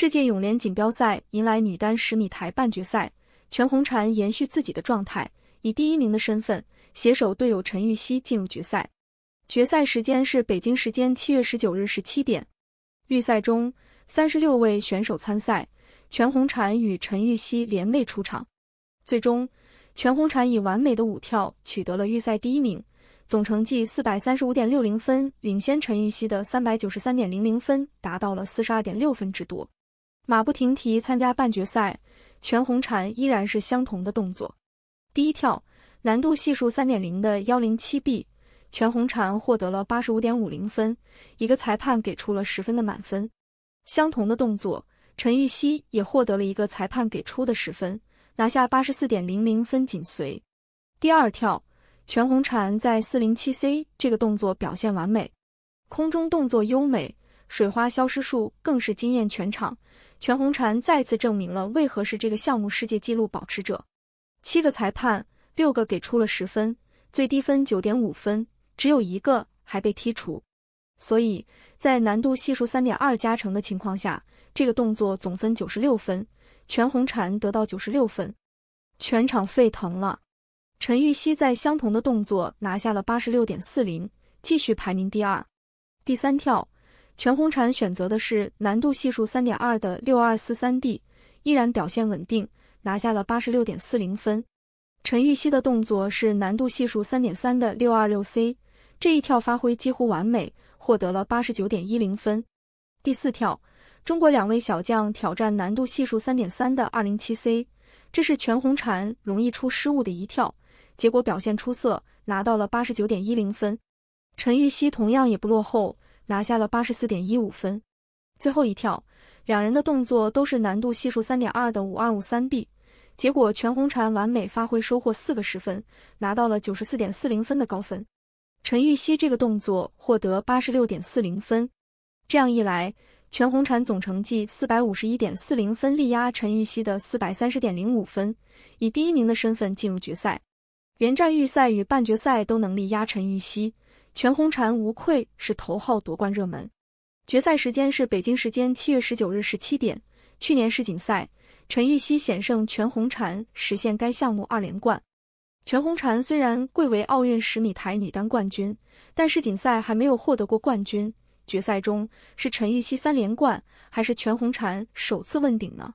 世界泳联锦标赛迎来女单十米台半决赛，全红婵延续自己的状态，以第一名的身份携手队友陈芋汐进入决赛。决赛时间是北京时间七月十九日十七点。预赛中，三十六位选手参赛，全红婵与陈芋汐联袂出场。最终，全红婵以完美的舞跳取得了预赛第一名，总成绩四百三十五点六零分，领先陈芋汐的三百九十三点零零分，达到了四十二点六分之多。马不停蹄参加半决赛，全红婵依然是相同的动作。第一跳难度系数三点零的幺零七 B，全红婵获得了八十五点五零分，一个裁判给出了十分的满分。相同的动作，陈芋汐也获得了一个裁判给出的十分，拿下八十四点零零分，紧随。第二跳，全红婵在四零七 C 这个动作表现完美，空中动作优美，水花消失术更是惊艳全场。全红婵再次证明了为何是这个项目世界纪录保持者。七个裁判，六个给出了十分，最低分九点五分，只有一个还被剔除。所以在难度系数三点二加成的情况下，这个动作总分九十六分，全红婵得到九十六分，全场沸腾了。陈芋汐在相同的动作拿下了八十六点四零，继续排名第二。第三跳。全红婵选择的是难度系数三点二的六二四三 D，依然表现稳定，拿下了八十六点四零分。陈芋汐的动作是难度系数三点三的六二六 C，这一跳发挥几乎完美，获得了八十九点一零分。第四跳，中国两位小将挑战难度系数三点三的二零七 C，这是全红婵容易出失误的一跳，结果表现出色，拿到了八十九点一零分。陈芋汐同样也不落后。拿下了八十四点一五分，最后一跳，两人的动作都是难度系数三点二的五二五三 b，结果全红婵完美发挥，收获四个十分，拿到了九十四点四零分的高分。陈芋汐这个动作获得八十六点四零分，这样一来，全红婵总成绩四百五十一点四零分力压陈芋汐的四百三十点零五分，以第一名的身份进入决赛。连战预赛与半决赛都能力压陈芋汐。全红婵无愧是头号夺冠热门，决赛时间是北京时间七月十九日十七点。去年世锦赛，陈芋汐险胜全红婵，实现该项目二连冠。全红婵虽然贵为奥运十米台女单冠军，但世锦赛还没有获得过冠军。决赛中是陈芋汐三连冠，还是全红婵首次问鼎呢？